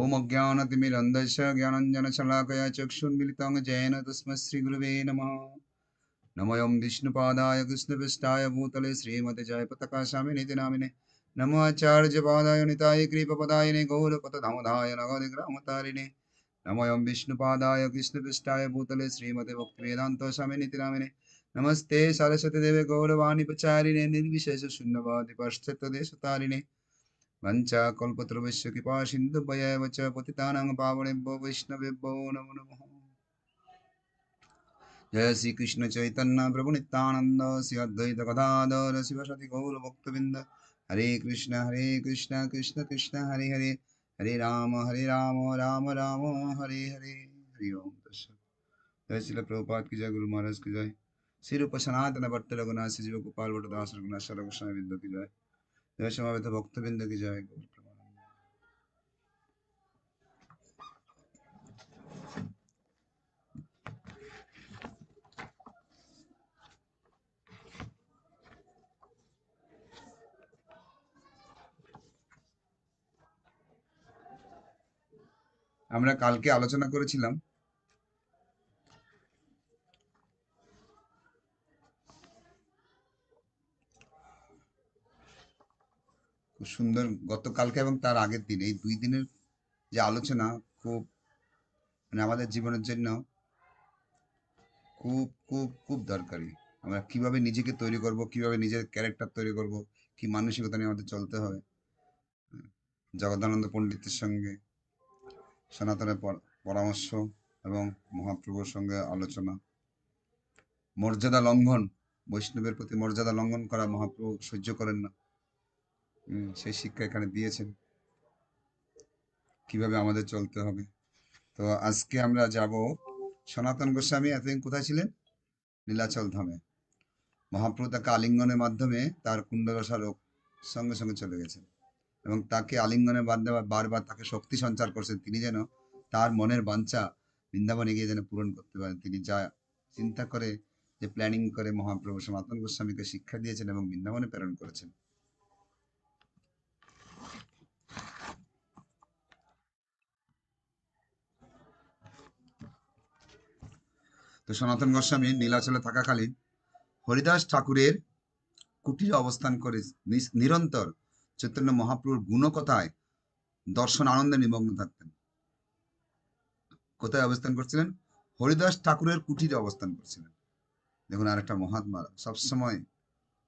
ओमज्ञानतिमिरन्धश्च ज्ञानञ्जनशलाकया चक्षुन्मिलिताङ् जयेन तस्मै श्रीगुरुवे नमः नमोऽयं विष्णुपादाय कृष्णपृष्ठाय भूतले श्रीमते जयपथकाशामि निति नामिने नमो आचार्यपादाय निताय कृपपदायिने गौरपथधामधाय नगदिग्रामतारिणे नमोऽयं विष्णुपादाय कृष्णपृष्ठाय भूतले श्रीमते भक्तिवेदान्तस्वामि निति नामिने नमस्ते सरस्वतीदेवे गौरवाणि प्रचारिणे निर्विशेषशून्यवादिपश्चित्तदेशतारिणे वञ्चाकल्पतरुवश्य कृपा सिन्धुभयैव च पतितानां पावनेभ्यो वैष्णवेभ्यो नमो नमः जय श्री कृष्ण चैतन्य प्रभु नित्यानंद श्री अद्वैत गदाधर शिवसति गौर भक्तबिंद हरे कृष्ण हरे कृष्ण कृष्ण कृष्ण हरे हरे हरे राम हरे राम राम राम हरे हरे हरि ओम दर्शक जय श्री प्रभुपाद की जय गुरु महाराज की जय श्री रूप सनातन भट्ट रघुनाथ शिव गोपाल भट्ट दास रघुनाथ सर गोस्वामी बिंदु की जय সমাবেত ভক্তবৃন্দকে জয় আমরা কালকে আলোচনা করেছিলাম খুব সুন্দর গতকালকে এবং তার আগের দিন এই দুই দিনের যে আলোচনা খুব মানে আমাদের জীবনের জন্য খুব খুব খুব দরকারি আমরা কিভাবে নিজেকে তৈরি করব কিভাবে নিজের ক্যারেক্টার তৈরি করব কি মানসিকতা নিয়ে আমাদের চলতে হবে জগদানন্দ পণ্ডিতের সঙ্গে সনাতনের পরামর্শ এবং মহাপ্রভুর সঙ্গে আলোচনা মর্যাদা লঙ্ঘন বৈষ্ণবের প্রতি মর্যাদা লঙ্ঘন করা মহাপ্রভু সহ্য করেন না সেই শিক্ষা এখানে দিয়েছেন কিভাবে আমাদের চলতে হবে তো আজকে আমরা যাব সনাতন গোস্বামী এতদিন কোথায় ছিলেন নীলাচল ধামে মহাপ্রভু তাকে আলিঙ্গনের মাধ্যমে তার কুণ্ডলসা রোগ সঙ্গে সঙ্গে চলে গেছেন এবং তাকে আলিঙ্গনের মাধ্যমে বারবার তাকে শক্তি সঞ্চার করছেন তিনি যেন তার মনের বাঞ্ছা বৃন্দাবনে গিয়ে যেন পূরণ করতে পারেন তিনি যা চিন্তা করে যে প্ল্যানিং করে মহাপ্রভু সনাতন গোস্বামীকে শিক্ষা দিয়েছেন এবং বৃন্দাবনে প্রেরণ করেছেন তো সনাতন গোস্বামী নীলাচলে থাকাকালীন হরিদাস ঠাকুরের কুটিরে অবস্থান করে নিরন্তর চৈতন্য মহাপ্রভুর গুণকথায় দর্শন আনন্দে নিমগ্ন থাকতেন কোথায় অবস্থান করছিলেন হরিদাস ঠাকুরের কুটিরে অবস্থান করছিলেন দেখুন আরেকটা মহাত্মা সবসময়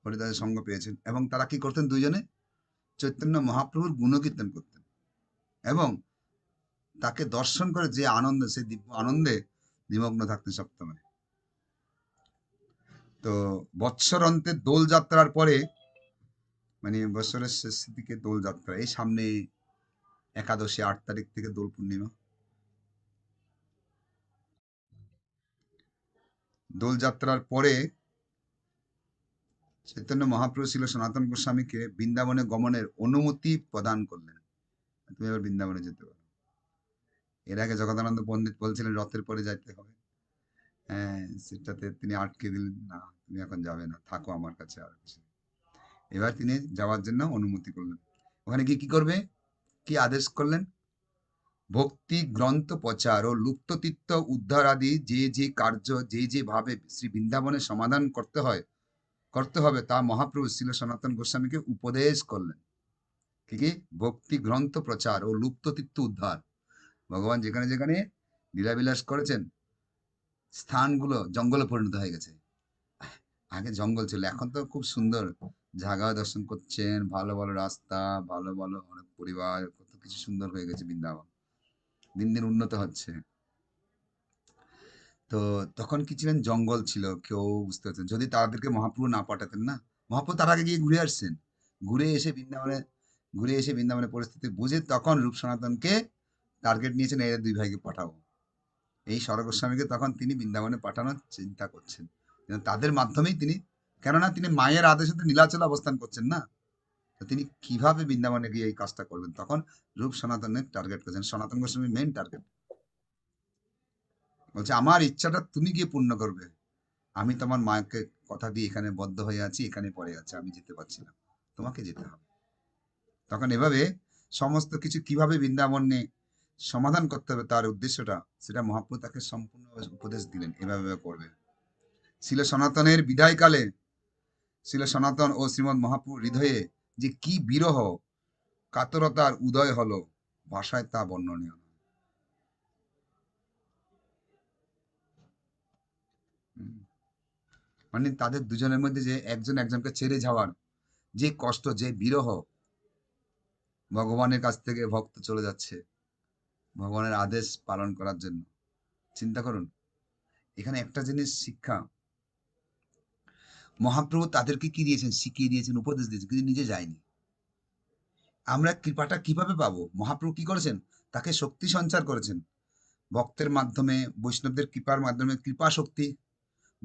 হরিদাসের সঙ্গ পেয়েছেন এবং তারা কি করতেন দুইজনে চৈতন্য মহাপ্রভুর গুণকীর্তন করতেন এবং তাকে দর্শন করে যে আনন্দ সেই দিব্য আনন্দে নিমগ্ন থাকতে সপ্তমে তো বৎসর অন্তে যাত্রার পরে মানে বছরের শেষ দিকে দোলযাত্রা এই সামনে একাদশী আট তারিখ থেকে দোল পূর্ণিমা দোলযাত্রার পরে চৈতন্য মহাপ্রভু ছিল সনাতন গোস্বামীকে বৃন্দাবনে গমনের অনুমতি প্রদান করলেন তুমি এবার বৃন্দাবনে যেতে পারো এর আগে জগদানন্দ পণ্ডিত বলছিলেন রথের পরে যাইতে হবে হ্যাঁ সেটাতে তিনি আটকে দিলেন না তুমি এখন যাবে না থাকো আমার কাছে আর কিছু এবার তিনি যাওয়ার জন্য অনুমতি করলেন ওখানে গিয়ে কি করবে কি আদেশ করলেন ভক্তি গ্রন্থ প্রচার ও লুপ্ততীর্থ উদ্ধার আদি যে যে কার্য যে যে ভাবে শ্রী বৃন্দাবনের সমাধান করতে হয় করতে হবে তা মহাপ্রভু শিল সনাতন গোস্বামীকে উপদেশ করলেন কি কি ভক্তি গ্রন্থ প্রচার ও লুপ্ততীর্থ উদ্ধার ভগবান যেখানে যেখানে লীলাবিলাস করেছেন স্থানগুলো জঙ্গলে পরিণত হয়ে গেছে আগে জঙ্গল ছিল এখন তো খুব সুন্দর জায়গা দর্শন করছেন ভালো ভালো রাস্তা ভালো ভালো অনেক পরিবার কত কিছু সুন্দর হয়ে গেছে বৃন্দাবন দিন দিন উন্নত হচ্ছে তো তখন কি ছিলেন জঙ্গল ছিল কেউ বুঝতে পারছেন যদি তাদেরকে মহাপ্রভু না পাঠাতেন না মহাপ্রভু তার আগে গিয়ে ঘুরে আসছেন ঘুরে এসে বৃন্দাবনে ঘুরে এসে বৃন্দাবনের পরিস্থিতি বুঝে তখন রূপ সনাতনকে টার্গেট নিয়েছেন এরা দুই ভাইকে পাঠাবো এই স্বরগোস্বামীকে তখন তিনি বৃন্দাবনে পাঠানোর চিন্তা করছেন তাদের মাধ্যমেই তিনি কেননা তিনি মায়ের আদেশে তো নীলাচল অবস্থান করছেন না তিনি কিভাবে বৃন্দাবনে গিয়ে এই কাজটা করবেন তখন রূপ সনাতনের টার্গেট করেছেন সনাতন গোস্বামী মেন টার্গেট বলছে আমার ইচ্ছাটা তুমি গিয়ে পূর্ণ করবে আমি তোমার মাকে কথা দিয়ে এখানে বদ্ধ হয়ে আছি এখানে পড়ে আছে আমি যেতে পারছি না তোমাকে যেতে হবে তখন এভাবে সমস্ত কিছু কিভাবে বৃন্দাবনে সমাধান করতে হবে তার উদ্দেশ্যটা সেটা মহাপ্রভু তাকে সম্পূর্ণ উপদেশ দিলেন এভাবে করবে ছিল সনাতনের বিদায়কালে ছিল সনাতন ও শ্রীমৎ মহাপ্রভুর হৃদয়ে যে কি বিরহ কাতরতার উদয় হলো ভাষায় তা বর্ণনীয় মানে তাদের দুজনের মধ্যে যে একজন একজনকে ছেড়ে যাওয়ার যে কষ্ট যে বিরহ ভগবানের কাছ থেকে ভক্ত চলে যাচ্ছে ভগবানের আদেশ পালন করার জন্য চিন্তা করুন এখানে একটা জিনিস শিক্ষা মহাপ্রভু তাদেরকে কি দিয়েছেন শিখিয়ে দিয়েছেন উপদেশ দিয়েছেন কিন্তু নিজে যায়নি আমরা কৃপাটা কিভাবে পাবো মহাপ্রভু কি করেছেন তাকে শক্তি সঞ্চার করেছেন ভক্তের মাধ্যমে বৈষ্ণবদের কৃপার মাধ্যমে কৃপা শক্তি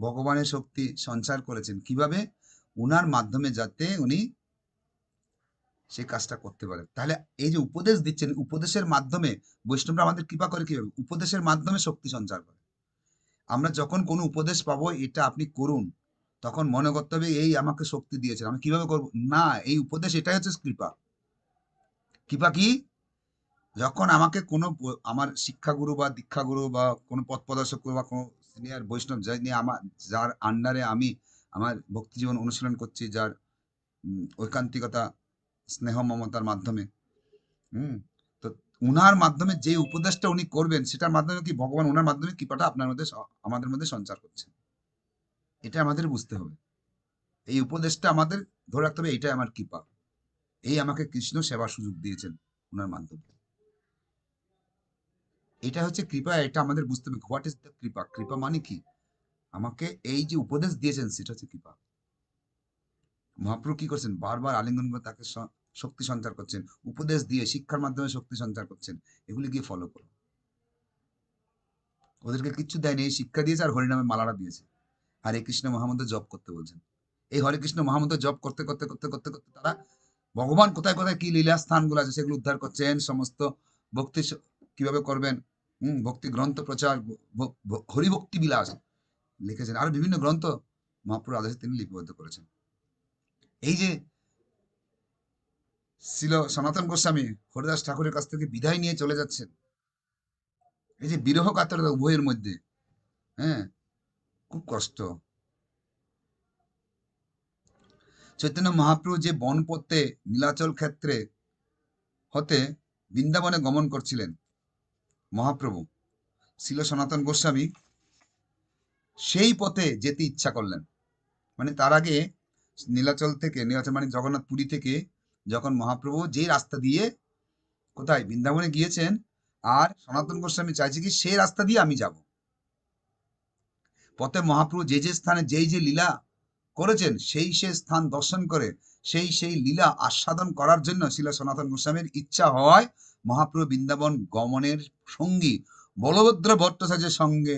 ভগবানের শক্তি সঞ্চার করেছেন কিভাবে উনার মাধ্যমে যাতে উনি সেই কাজটা করতে পারে তাহলে এই যে উপদেশ দিচ্ছেন উপদেশের মাধ্যমে বৈষ্ণবরা আমাদের কৃপা করে কীভাবে উপদেশের মাধ্যমে শক্তি সঞ্চার করে আমরা যখন কোনো উপদেশ পাবো এটা আপনি করুন তখন মনে করতে হবে এই আমাকে শক্তি দিয়েছেন আমি কিভাবে করব না এই উপদেশ এটাই হচ্ছে কৃপা কৃপা কি যখন আমাকে কোনো আমার শিক্ষাগুরু বা দীক্ষাগুরু বা কোনো পথ প্রদর্শক বা কোনো সিনিয়র বৈষ্ণব যাই নিয়ে আমার যার আন্ডারে আমি আমার ভক্তি জীবন অনুশীলন করছি যার ঐকান্তিকতা স্নেহ মমতার মাধ্যমে হুম তো উনার মাধ্যমে যে উপদেশটা উনি করবেন সেটার মাধ্যমে কি ভগবান উনার মাধ্যমে কৃপাটা আপনার মধ্যে আমাদের মধ্যে সঞ্চার করছে এটা আমাদের বুঝতে হবে এই উপদেশটা আমাদের ধরে রাখতে হবে এইটাই আমার কৃপা এই আমাকে কৃষ্ণ সেবা সুযোগ দিয়েছেন উনার মাধ্যমে এটা হচ্ছে কৃপা এটা আমাদের বুঝতে হবে হোয়াট ইজ দ্য কৃপা কৃপা মানে কি আমাকে এই যে উপদেশ দিয়েছেন সেটা হচ্ছে কৃপা মহাপ্রভু কি করছেন বারবার আলিঙ্গন করে তাকে শক্তি সঞ্চার করছেন উপদেশ দিয়ে শিক্ষার মাধ্যমে শক্তি সঞ্চার করছেন এগুলি গিয়ে ফলো করো ওদেরকে কিছু দেয়নি এই শিক্ষা দিয়েছে আর হরিনামে মালারা দিয়েছে হরে কৃষ্ণ মহামন্ত্র জপ করতে বলছেন এই হরে কৃষ্ণ মহামন্ত্র জপ করতে করতে করতে করতে করতে তারা ভগবান কোথায় কোথায় কি লীলা স্থানগুলো আছে সেগুলো উদ্ধার করছেন সমস্ত ভক্তি কিভাবে করবেন হম ভক্তি গ্রন্থ প্রচার হরিভক্তি বিলাস লিখেছেন আর বিভিন্ন গ্রন্থ মহাপ্রভু আদেশে তিনি লিপিবদ্ধ করেছেন এই যে ছিল সনাতন গোস্বামী হরিদাস ঠাকুরের কাছ থেকে বিদায় নিয়ে চলে যাচ্ছেন এই যে বিরহ কাতরতা উভয়ের মধ্যে হ্যাঁ খুব কষ্ট চৈতন্য মহাপ্রভু যে বন নীলাচল ক্ষেত্রে হতে বৃন্দাবনে গমন করছিলেন মহাপ্রভু ছিল সনাতন গোস্বামী সেই পথে যেতে ইচ্ছা করলেন মানে তার আগে নীলাচল থেকে নীলাচল মানে জগন্নাথ পুরী থেকে যখন মহাপ্রভু যে রাস্তা দিয়ে কোথায় বৃন্দাবনে গিয়েছেন আর সনাতন গোস্বামী চাইছে কি সেই রাস্তা দিয়ে আমি যাব পথে মহাপ্রভু যে যে স্থানে যেই যে লীলা করেছেন সেই সেই স্থান দর্শন করে সেই সেই লীলা আস্বাদন করার জন্য শিলা সনাতন গোস্বামীর ইচ্ছা হওয়ায় মহাপ্রভু বৃন্দাবন গমনের সঙ্গী বলভদ্র ভট্টাচার্যের সঙ্গে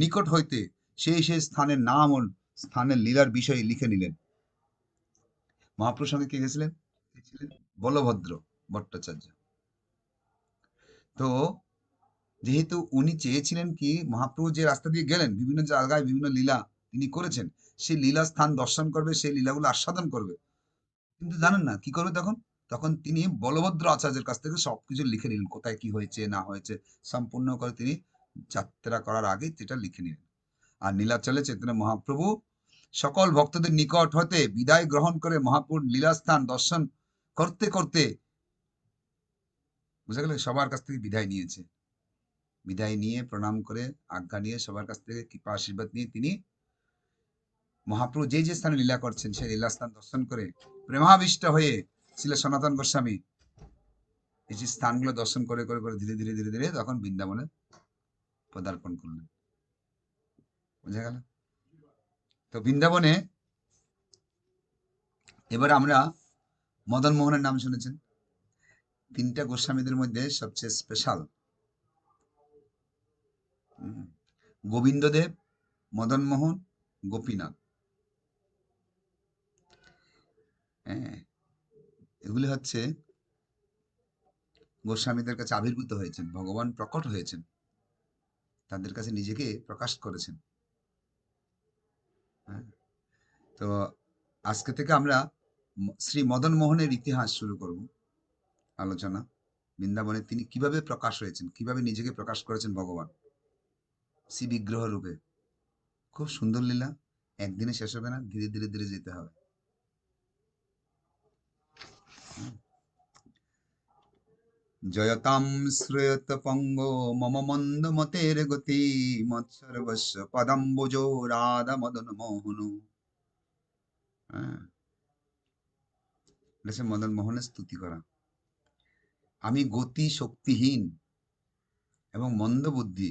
নিকট হইতে সেই সেই স্থানের নাম ও স্থানের লীলার বিষয়ে লিখে নিলেন মহাপ্রভুর সঙ্গে কে গেছিলেন ছিলেন বলভদ্র ভট্টাচার্য তো যেহেতু উনি চেয়েছিলেন কি মহাপ্রভু যে রাস্তা দিয়ে গেলেন বিভিন্ন জায়গায় বিভিন্ন লীলা তিনি করেছেন সেই লীলা স্থান দর্শন করবে সেই লীলাগুলো আস্বাদন করবে কিন্তু জানেন না কি করবে তখন তখন তিনি বলভদ্র আচার্যের কাছ থেকে সবকিছু লিখে নিলেন কোথায় কি হয়েছে না হয়েছে সম্পূর্ণ করে তিনি যাত্রা করার আগে সেটা লিখে নিলেন আর নীলাচলে চেতনা মহাপ্রভু সকল ভক্তদের নিকট হতে বিদায় গ্রহণ করে মহাপুর লীলাস্থান দর্শন করতে করতে বুঝা গেল সবার কাছ থেকে বিদায় নিয়েছে বিদায় নিয়ে প্রণাম করে আজ্ঞা নিয়ে সবার কাছ থেকে কৃপা আশীর্বাদ নিয়ে তিনি মহাপ্রভু যে যে স্থানে লীলা করছেন সেই লীলা স্থান দর্শন করে প্রেমাবিষ্ট হয়ে ছিল সনাতন গোস্বামী এই যে স্থানগুলো দর্শন করে করে করে ধীরে ধীরে ধীরে ধীরে তখন বৃন্দাবনে পদার্পণ করলেন বুঝা গেল তো বৃন্দাবনে এবার আমরা মদন মোহনের নাম শুনেছেন তিনটা গোস্বামীদের মধ্যে সবচেয়ে স্পেশাল গোবিন্দদেব মোহন গোপীনাথ হ্যাঁ, এগুলি হচ্ছে গোস্বামীদের কাছে আবির্ভূত হয়েছেন ভগবান প্রকট হয়েছেন তাদের কাছে নিজেকে প্রকাশ করেছেন হ্যাঁ, তো আজকে থেকে আমরা শ্রী মদন মোহনের ইতিহাস শুরু করব আলোচনা বৃন্দাবনে তিনি কিভাবে প্রকাশ হয়েছেন কিভাবে নিজেকে প্রকাশ করেছেন ভগবান শ্রী বিগ্রহ রূপে খুব সুন্দর লীলা একদিনে শেষ হবে না ধীরে ধীরে ধীরে যেতে হবে জয়তাম শ্রেয়ত পঙ্গ মম মন্দ মতের গতি মৎসর্বস্ব পদম্বুজ রাধা মদন মোহন হ্যাঁ বলেছে মদন মোহনের স্তুতি করা আমি গতি শক্তিহীন এবং মন্দ বুদ্ধি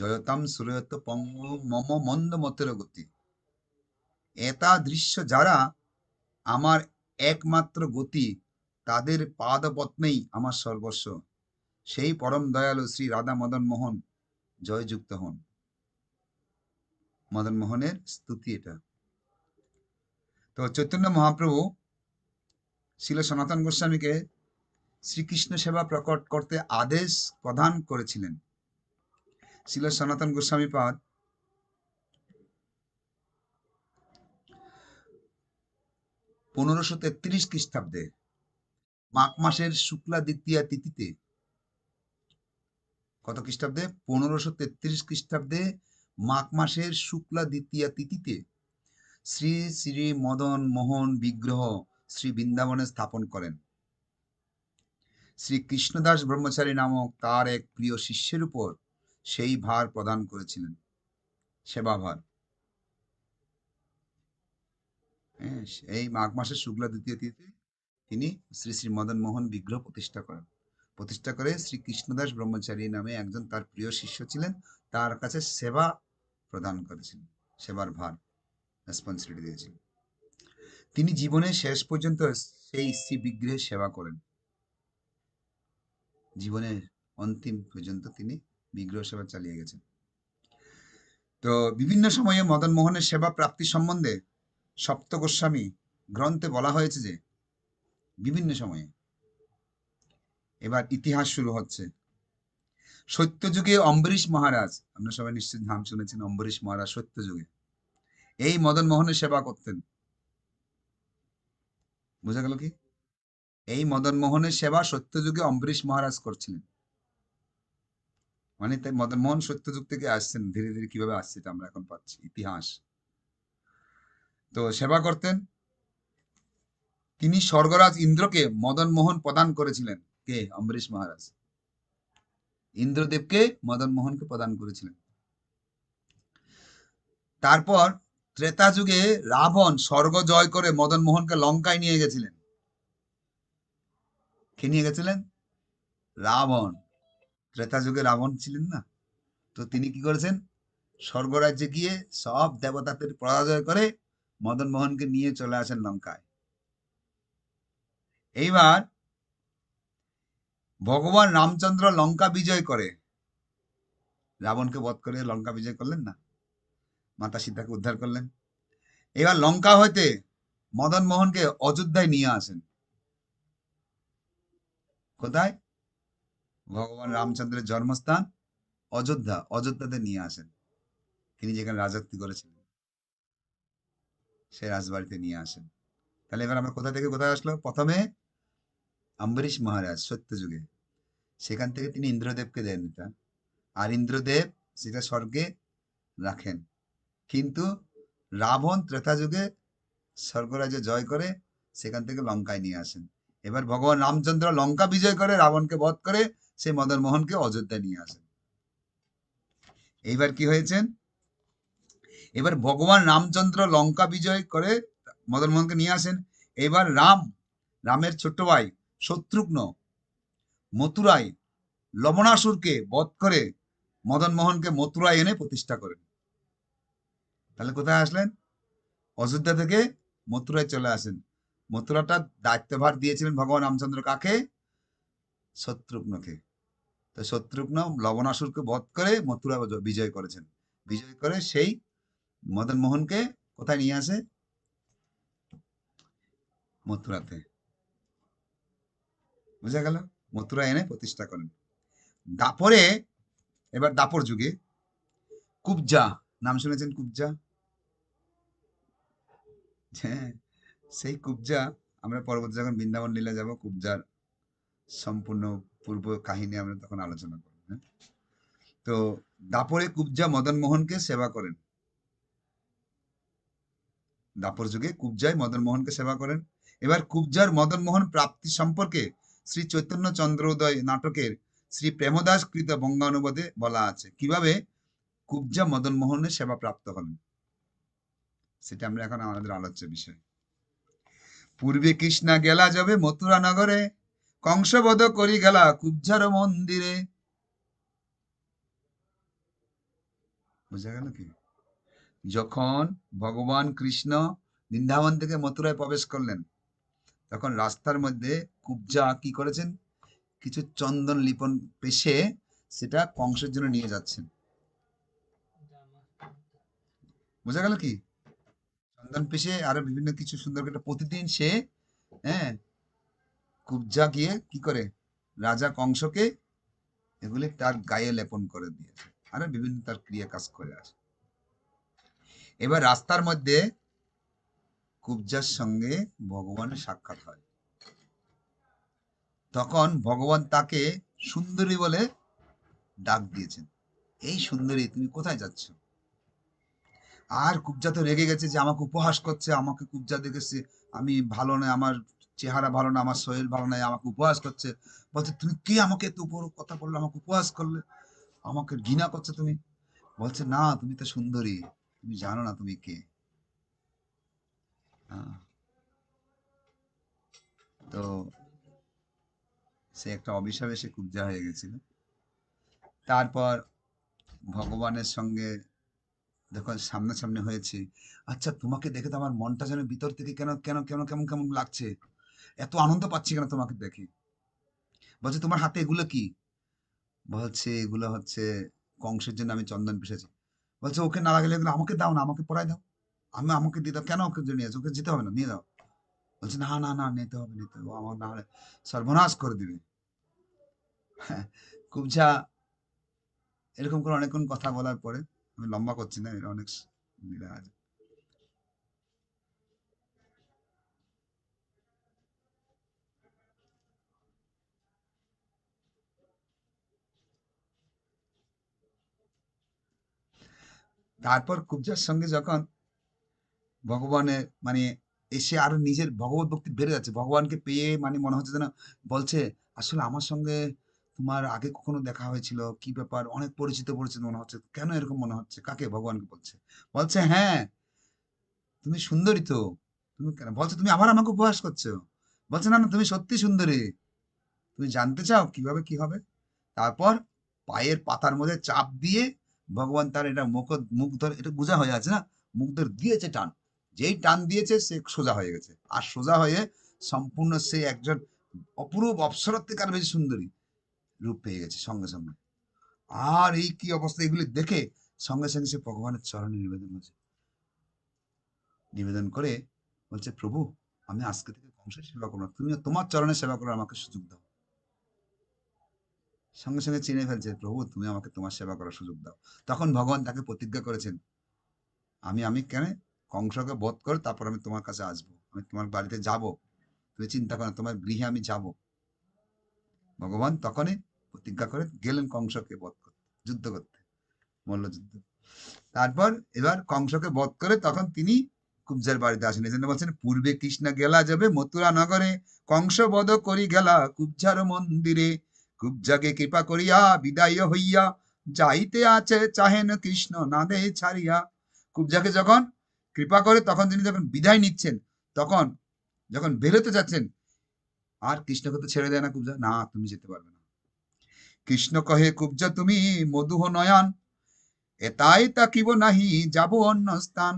জয়তাম সুরয়ত পঙ্গ মম মন্দ মতের গতি এটা দৃশ্য যারা আমার একমাত্র গতি তাদের পাদ পাদপত্নেই আমার সর্বস্ব সেই পরম দয়ালু শ্রী রাধা মদন মোহন জয়যুক্ত হন মদন মোহনের স্তুতি এটা তো চৈতন্য মহাপ্রভু শিল সনাতন গোস্বামীকে শ্রীকৃষ্ণ সেবা প্রকট করতে আদেশ প্রদান করেছিলেন শিল সনাতন গোস্বামী পাদ পনেরোশো তেত্রিশ খ্রিস্টাব্দে মাঘ মাসের শুক্লা দ্বিতীয়া তিথিতে কত খ্রিস্টাব্দে পনেরোশো তেত্রিশ খ্রিস্টাব্দে মাঘ মাসের শুক্লা দ্বিতীয়া তিথিতে শ্রী শ্রী মদন মোহন বিগ্রহ শ্রী বৃন্দাবনে স্থাপন করেন শ্রী কৃষ্ণদাস ব্রহ্মচারী নামক তার এক প্রিয় শিষ্যের উপর সেই ভার প্রদান করেছিলেন সেবাভার হ্যাঁ, এই মাঘ মাসের শুক্লা দ্বিতীয় তিথিতে তিনি শ্রী শ্রী মদন মোহন বিগ্রহ প্রতিষ্ঠা করেন প্রতিষ্ঠা করে শ্রী কৃষ্ণদাস ব্রহ্মচারী নামে একজন তার প্রিয় শিষ্য ছিলেন তার কাছে সেবা প্রদান করেছিলেন সেবার ভার রেসপন্সিবিলিটি দিয়েছিলেন তিনি জীবনের শেষ পর্যন্ত সেই স্ত্রী বিগ্রহের সেবা করেন জীবনের অন্তিম পর্যন্ত তিনি বিগ্রহ সেবা চালিয়ে গেছেন তো বিভিন্ন সময়ে মদন মোহনের সেবা প্রাপ্তি সম্বন্ধে সপ্ত গোস্বামী গ্রন্থে বলা হয়েছে যে বিভিন্ন সময়ে এবার ইতিহাস শুরু হচ্ছে সত্যযুগে অম্বরীশ মহারাজ আমরা সবাই নিশ্চয় নাম শুনেছেন অম্বরীশ মহারাজ সত্যযুগে এই মদন মোহনের সেবা করতেন বুঝা গেল কি এই মদনমোহনের সেবা সত্যযুগে অম্বরীশ মহারাজ করছিলেন মানে তাই মদনমোহন সত্যযুগ থেকে আসছেন ধীরে ধীরে কিভাবে আসছে আমরা এখন পাচ্ছি ইতিহাস তো সেবা করতেন তিনি স্বর্গরাজ ইন্দ্রকে মদনমোহন প্রদান করেছিলেন কে অম্বরীশ মহারাজ ইন্দ্রদেবকে মদনমোহনকে প্রদান করেছিলেন তারপর ত্রেতা যুগে রাবণ স্বর্গ জয় করে মদন মোহনকে লঙ্কায় নিয়ে গেছিলেন কে নিয়ে গেছিলেন রাবণ ত্রেতা যুগে রাবণ ছিলেন না তো তিনি কি করেছেন স্বর্গরাজ্যে গিয়ে সব দেবতাদের পরাজয় করে মদন মোহনকে নিয়ে চলে আসেন লঙ্কায় এইবার ভগবান রামচন্দ্র লঙ্কা বিজয় করে রাবণকে বধ করে লঙ্কা বিজয় করলেন না মাতা সীতাকে উদ্ধার করলেন এবার লঙ্কা হইতে মদন মোহনকে অযোধ্যায় নিয়ে আসেন কোথায় ভগবান রামচন্দ্রের জন্মস্থান অযোধ্যা অযোধ্যাতে নিয়ে আসেন তিনি যেখানে রাজত্ব করেছিলেন সে রাজবাড়িতে নিয়ে আসেন তাহলে এবার আমরা কোথা থেকে কোথায় আসলো প্রথমে আম্বরীশ মহারাজ সত্যযুগে সেখান থেকে তিনি ইন্দ্রদেবকে দেন এটা আর ইন্দ্রদেব সেটা স্বর্গে রাখেন কিন্তু রাবণ ত্রেতা যুগে স্বর্গরাজ্য জয় করে সেখান থেকে লঙ্কায় নিয়ে আসেন এবার ভগবান রামচন্দ্র লঙ্কা বিজয় করে রাবণকে বধ করে সেই মদন মোহনকে অযোধ্যা নিয়ে আসেন এইবার কি হয়েছেন এবার ভগবান রামচন্দ্র লঙ্কা বিজয় করে মদন মোহনকে নিয়ে আসেন এবার রাম রামের ছোট্ট ভাই শত্রুঘ্ন মথুরায় লবণাসুরকে বধ করে মদন মোহনকে মথুরায় এনে প্রতিষ্ঠা করেন তাহলে কোথায় আসলেন অযোধ্যা থেকে মথুরায় চলে আসেন মথুরাটা দায়িত্বভার দিয়েছিলেন ভগবান রামচন্দ্র কাকে শত্রুঘ্নকে তো শত্রুঘ্ন লবণাসুরকে বধ করে মথুরা বিজয় করেছেন বিজয় করে সেই মদন মোহনকে কোথায় নিয়ে আসে মথুরাতে বুঝা গেল মথুরা এনে প্রতিষ্ঠা করেন দাপরে এবার দাপর যুগে কুবজা নাম শুনেছেন কুবজা হ্যাঁ, সেই কুবজা আমরা পরবর্তী যখন বৃন্দাবন লীলা যাব কুবজার সম্পূর্ণ পূর্ব কাহিনী আমরা তখন আলোচনা করব হ্যাঁ তো দাপরে কুবজা মদন মোহনকে সেবা করেন দাপর যুগে কুবজায় মদন মোহনকে সেবা করেন এবার কুবজার মদন মোহন প্রাপ্তি সম্পর্কে শ্রী চৈতন্য চন্দ্রোদয় নাটকের শ্রী প্রেমদাস কৃত বঙ্গানুবাদে বলা আছে কিভাবে কুবজা মদন মোহনের সেবা প্রাপ্ত হলেন সেটা আমরা এখন আমাদের আলোচ্য বিষয় পূর্বে কৃষ্ণা গেলা যাবে মথুরা নগরে কংসবধ করি গেলা কুব্জার মন্দিরে গেল কি যখন ভগবান কৃষ্ণ বৃন্দাবন থেকে মথুরায় প্রবেশ করলেন তখন রাস্তার মধ্যে কুবজা কি করেছেন কিছু চন্দন লিপন পেশে সেটা কংসের জন্য নিয়ে যাচ্ছেন বোঝা গেল কি বন্ধন পেশে আরো বিভিন্ন কিছু সুন্দর করে প্রতিদিন সে হ্যাঁ কুবজা গিয়ে কি করে রাজা কংসকে এগুলি তার গায়ে লেপন করে দিয়েছে আরো বিভিন্ন তার ক্রিয়া কাজ করে আসে এবার রাস্তার মধ্যে কুবজার সঙ্গে ভগবানের সাক্ষাৎ হয় তখন ভগবান তাকে সুন্দরী বলে ডাক দিয়েছেন এই সুন্দরী তুমি কোথায় যাচ্ছ আর কুবজা তো রেগে গেছে যে আমাকে উপহাস করছে আমাকে কুবজা দেখেছে আমি ভালো নয় আমার চেহারা ভালো না আমার শরীর ভালো নয় আমাকে উপহাস করছে বলছে তুমি কে আমাকে এত উপর কথা বললে আমাকে উপহাস করলে আমাকে ঘৃণা করছে তুমি বলছে না তুমি তো সুন্দরী তুমি জানো না তুমি কে হ্যাঁ। তো সে একটা অভিশাপে সে কুবজা হয়ে গেছিল তারপর ভগবানের সঙ্গে সামনা সামনাসামনি হয়েছে আচ্ছা তোমাকে দেখে তো আমার মনটা যেন ভিতর থেকে কেন কেন কেন কেমন কেমন লাগছে এত আনন্দ পাচ্ছি কেন তোমাকে দেখে বলছে তোমার হাতে এগুলো কি বলছে এগুলো হচ্ছে কংসের জন্য আমি চন্দন পিসেছি বলছে ওকে না লাগলে এগুলো আমাকে দাও না আমাকে পড়াই দাও আমি আমাকে দিয়ে দাও কেন ওকে নিয়ে আসো ওকে যেতে হবে না নিয়ে দাও বলছে না না না নিতে হবে নিতে হবে আমার না হলে সর্বনাশ করে দিবে হ্যাঁ কুবঝা এরকম করে অনেকক্ষণ কথা বলার পরে আমি লম্বা করছি না এটা অনেক দেখা আছে তারপর কুবজার সঙ্গে যখন ভগবানের মানে এসে আরো নিজের ভগবত ভক্তি বেড়ে যাচ্ছে ভগবানকে পেয়ে মানে মনে হচ্ছে যেন বলছে আসলে আমার সঙ্গে তোমার আগে কখনো দেখা হয়েছিল কি ব্যাপার অনেক পরিচিত পরিচিত মনে হচ্ছে কেন এরকম মনে হচ্ছে কাকে ভগবানকে বলছে বলছে হ্যাঁ তুমি সুন্দরী তো তুমি কেন বলছে তুমি আবার আমাকে উপহাস করছো বলছে না না তুমি সত্যি সুন্দরী তুমি জানতে চাও কিভাবে কি হবে তারপর পায়ের পাতার মধ্যে চাপ দিয়ে ভগবান তার এটা মুখ মুখ ধরে এটা গুজা হয়ে আছে না মুখ ধরে দিয়েছে টান যেই টান দিয়েছে সে সোজা হয়ে গেছে আর সোজা হয়ে সম্পূর্ণ সে একজন অপরূপ অপসরত্বেকার বেশি সুন্দরী রূপ পেয়ে গেছে সঙ্গে সঙ্গে আর এই কি অবস্থা এগুলি দেখে সঙ্গে সঙ্গে সে ভগবানের চরণে নিবেদন করছে নিবেদন করে বলছে প্রভু আমি আজকে থেকে কংসের সেবা করবো তুমি তোমার চরণে সেবা করার আমাকে সুযোগ দাও সঙ্গে সঙ্গে চিনে ফেলছে প্রভু তুমি আমাকে তোমার সেবা করার সুযোগ দাও তখন ভগবান তাকে প্রতিজ্ঞা করেছেন আমি আমি কেন কংসকে বধ করে তারপর আমি তোমার কাছে আসবো আমি তোমার বাড়িতে যাব তুমি চিন্তা করো তোমার গৃহে আমি যাবো ভগবান তখনই প্রতিজ্ঞা করে গেলেন কংসকে বধ করতে যুদ্ধ করতে মল্লযুদ্ধ তারপর এবার কংসকে বধ করে তখন তিনি কুবজার বাড়িতে আসেন এই জন্য বলছেন পূর্বে কৃষ্ণ গেলা যাবে মথুরা নগরে কংস বধ করি গেলা কুবজার মন্দিরে কুবজাকে কৃপা করিয়া বিদায় হইয়া যাইতে আছে চাহেন কৃষ্ণ না দে ছাড়িয়া কুবজাকে যখন কৃপা করে তখন তিনি যখন বিদায় নিচ্ছেন তখন যখন বেরোতে যাচ্ছেন আর কৃষ্ণকে তো ছেড়ে দেয় না কুবজা না তুমি যেতে পারবে না কৃষ্ণ কহে কুবজা তুমি মধুহ নয়ন এতাই তাকিব নাহি যাব অন্য স্থান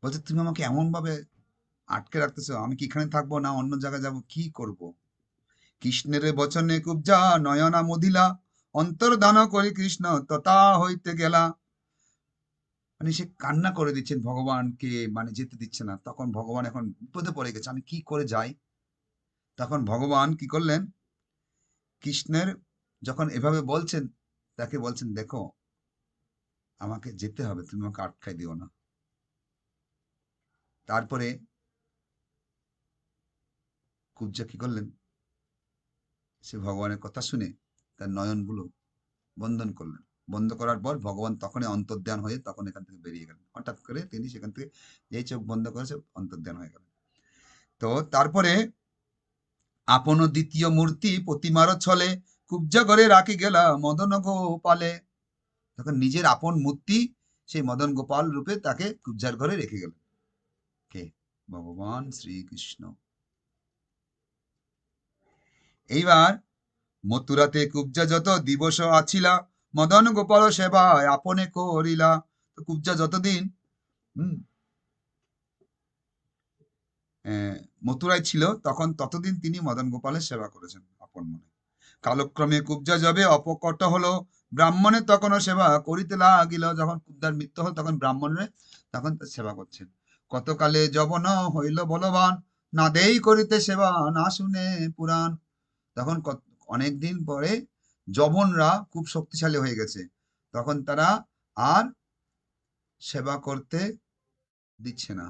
বলছে তুমি আমাকে এমন ভাবে আটকে রাখতেছো আমি কি এখানে থাকবো না অন্য জায়গায় যাব কি করব কৃষ্ণের বচনে কুবজা নয়না মদিলা অন্তর্দান করি কৃষ্ণ ততা হইতে গেলা মানে সে কান্না করে দিচ্ছেন ভগবানকে মানে যেতে দিচ্ছে না তখন ভগবান এখন বিপদে পড়ে গেছে আমি কি করে যাই তখন ভগবান কি করলেন কৃষ্ণের যখন এভাবে বলছেন তাকে বলছেন দেখো আমাকে যেতে হবে তুমি আমাকে আটকাই দিও না তারপরে কুবজা কি করলেন সে ভগবানের কথা শুনে তার নয়নগুলো বন্ধন করলেন বন্ধ করার পর ভগবান তখনই অন্তর্ধান হয়ে তখন এখান থেকে বেরিয়ে গেলেন হঠাৎ করে তিনি সেখান থেকে যেই চোখ বন্ধ করেছে অন্তর্ধান হয়ে গেলেন তো তারপরে আপন দ্বিতীয় মূর্তি প্রতিমার ছলে কুবজা করে রাখি গেলা মদন গোপালে তখন নিজের আপন মূর্তি সেই মদন গোপাল রূপে তাকে কুবজার ঘরে রেখে গেল কে ভগবান শ্রীকৃষ্ণ এইবার মথুরাতে কুবজা যত দিবস আছিলা মদন গোপাল সেবা আপনে করিলা কুবজা যতদিন হম মথুরায় ছিল তখন ততদিন তিনি মদন গোপালের সেবা করেছেন আপন মনে কালক্রমে কুবজা যাবে অপকট হলো ব্রাহ্মণের তখনও সেবা করিতে লাগিল যখন কুবজার মৃত্যু হল তখন ব্রাহ্মণের তখন সেবা করছেন কতকালে যবন হইল বলবান না দেই করিতে সেবা না শুনে পুরাণ তখন অনেকদিন পরে জবনরা খুব শক্তিশালী হয়ে গেছে তখন তারা আর সেবা করতে দিচ্ছে না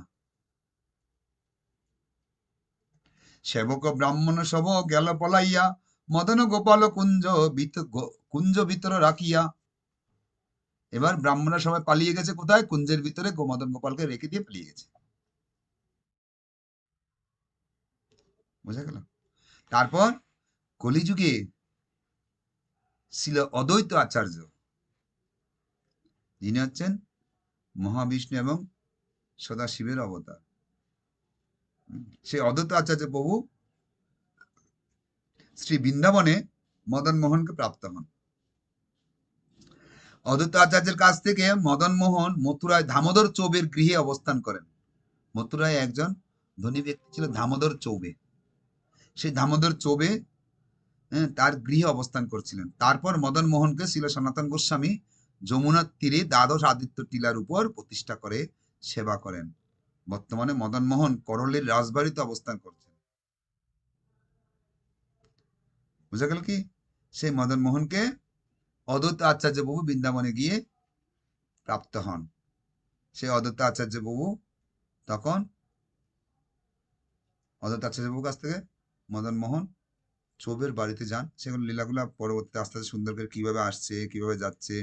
সেবক ব্রাহ্মণ সব গেল পলাইয়া মদন গোপাল কুঞ্জ কুঞ্জ ভিতর রাখিয়া এবার ব্রাহ্মণরা সবাই পালিয়ে গেছে কোথায় কুঞ্জের ভিতরে মদন গোপালকে রেখে দিয়ে পালিয়ে গেছে বুঝা গেল তারপর কলিযুগে ছিল অদ্বৈত আচার্য যিনি হচ্ছেন মহাবিষ্ণু এবং সদাশিবের অবতার সেই অদ্বৈত আচার্য প্রভু শ্রী বৃন্দাবনে মদন মোহনকে প্রাপ্ত হন অদ্বৈত আচার্যের কাছ থেকে মদন মোহন মথুরায় দামোদর চৌবের গৃহে অবস্থান করেন মথুরায় একজন ধনী ব্যক্তি ছিল দামোদর চৌবে সেই দামোদর চৌবে হ্যাঁ, তার গৃহে অবস্থান করছিলেন তারপর মদন মোহনকে ছিল সনাতন গোস্বামী যমুনার তীরে দ্বাদশ আদিত্য টিলার উপর প্রতিষ্ঠা করে সেবা করেন বর্তমানে মদন মোহন করলের রাজবাড়িতে অবস্থান করছেন বুঝা গেল কি সেই মদন মোহনকে অদত্ত আচার্য বহু বৃন্দাবনে গিয়ে প্রাপ্ত হন সেই অদত্ত আচার্য বহু তখন অদত্ত আচার্য বহু কাছ থেকে মদন মোহন চোবের বাড়িতে যান সেগুলো লীলাগুলো পরবর্তীতে আস্তে আস্তে সুন্দর করে কীভাবে আসছে কীভাবে যাচ্ছে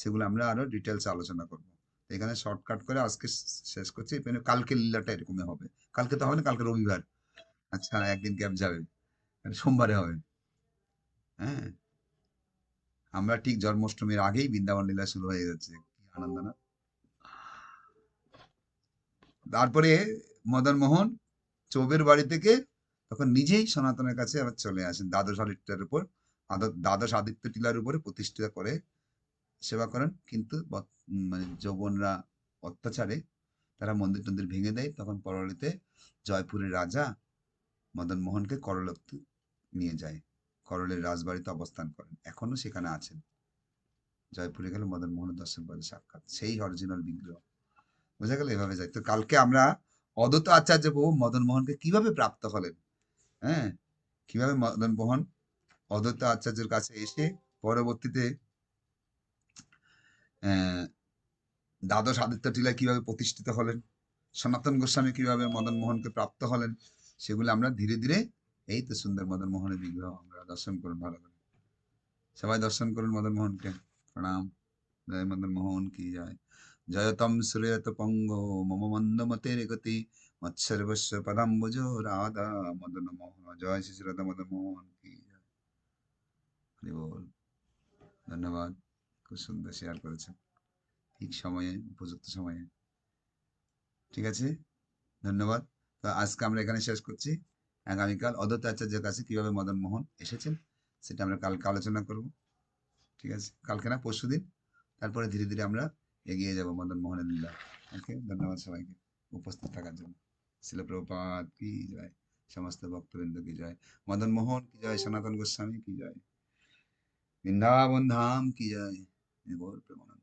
সেগুলো আমরা আরও ডিটেলসে আলোচনা করব এখানে শর্টকাট করে আজকে শেষ করছি এখানে কালকে লীলাটা এরকমই হবে কালকে তো হবে না কালকে রবিবার আচ্ছা একদিন গ্যাপ যাবে সোমবারে হবে হ্যাঁ আমরা ঠিক জন্মাষ্টমীর আগেই বৃন্দাবন লীলা শুরু হয়ে যাচ্ছে কি আনন্দ না তারপরে মদন মোহন চৌবের বাড়ি থেকে তখন নিজেই সনাতনের কাছে আবার চলে আসেন দ্বাদশ আদিত্যের উপর দ্বাদশ আদিত্য টিলার উপরে প্রতিষ্ঠিত করে সেবা করেন কিন্তু মানে যৌবনরা অত্যাচারে তারা মন্দির টন্দির ভেঙে দেয় তখন পরলিতে জয়পুরের রাজা মদন মোহনকে করল নিয়ে যায় করলের রাজবাড়িতে অবস্থান করেন এখনো সেখানে আছেন জয়পুরে গেলে মদন মোহন দর্শন করে সাক্ষাৎ সেই অরিজিনাল বিগ্রহ বোঝা গেল এভাবে যায় তো কালকে আমরা অদত আচার্য প্রভু মদন মোহনকে কিভাবে প্রাপ্ত হলেন হ্যাঁ কিভাবে মোহন অদ্বৈত আচার্যের কাছে এসে পরবর্তীতে দ্বাদশ আদিত্য টিলা কিভাবে প্রতিষ্ঠিত হলেন সনাতন গোস্বামী কিভাবে মদন মোহনকে প্রাপ্ত হলেন সেগুলো আমরা ধীরে ধীরে এই তো সুন্দর মদন মোহনের বিগ্রহ আমরা দর্শন করুন ভালো করে সবাই দর্শন করুন মদন মোহনকে প্রণাম জয় মদন মোহন কি জয় জয়তম সুরয়ত পঙ্গ মম মন্দ মতের গতি মৎসর্বস্ব পদাম্বুজ রাধা মদন মোহন জয় শ্রী রাধা মদন মোহন কি হরি বল ধন্যবাদ খুব সুন্দর শেয়ার করেছেন ঠিক সময়ে উপযুক্ত সময়ে ঠিক আছে ধন্যবাদ তো আজকে আমরা এখানে শেষ করছি আগামীকাল অদত্ত আচার্যের কাছে কিভাবে মদন মোহন এসেছেন সেটা আমরা কালকে আলোচনা করব ঠিক আছে কালকে না পরশু দিন তারপরে ধীরে ধীরে আমরা এগিয়ে যাব মদন মোহনের লীলা ওকে ধন্যবাদ সবাইকে উপস্থিত থাকার জন্য শিলপ্রপাত কি যায় সমস্ত ভক্তবৃন্দ কি যায় মদন মোহন কি যায় সনাতন গোস্বামী কি যায় বৃন্দাবন ধাম কি জয় নির্ভর প্রেমানন্দ